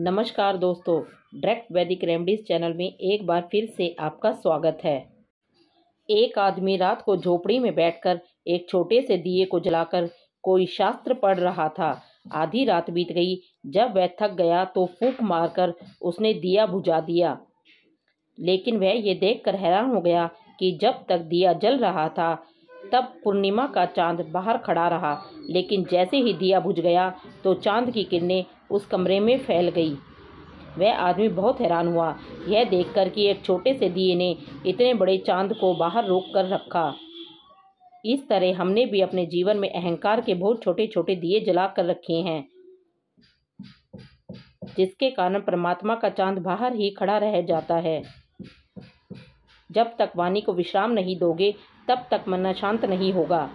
नमस्कार दोस्तों डायरेक्ट वैदिक रेमडीज चैनल में एक बार फिर से आपका स्वागत है एक आदमी रात को झोपड़ी में बैठकर एक छोटे से दिए को जलाकर कोई शास्त्र पढ़ रहा था आधी रात बीत गई जब वह थक गया तो फूक मारकर उसने दिया बुझा दिया लेकिन वह ये देखकर हैरान हो गया कि जब तक दिया जल रहा था तब पूर्णिमा का चांद बाहर खड़ा रहा लेकिन जैसे ही दिया बुझ गया तो चांद की किरणें उस कमरे में फैल गई वह आदमी बहुत हैरान हुआ यह देखकर कि एक छोटे से दिए ने इतने बड़े चांद को बाहर रोक कर रखा इस तरह हमने भी अपने जीवन में अहंकार के बहुत छोटे छोटे दिए जला कर रखे हैं जिसके कारण परमात्मा का चांद बाहर ही खड़ा रह जाता है जब तक वाणी को विश्राम नहीं दोगे तब तक मन शांत नहीं होगा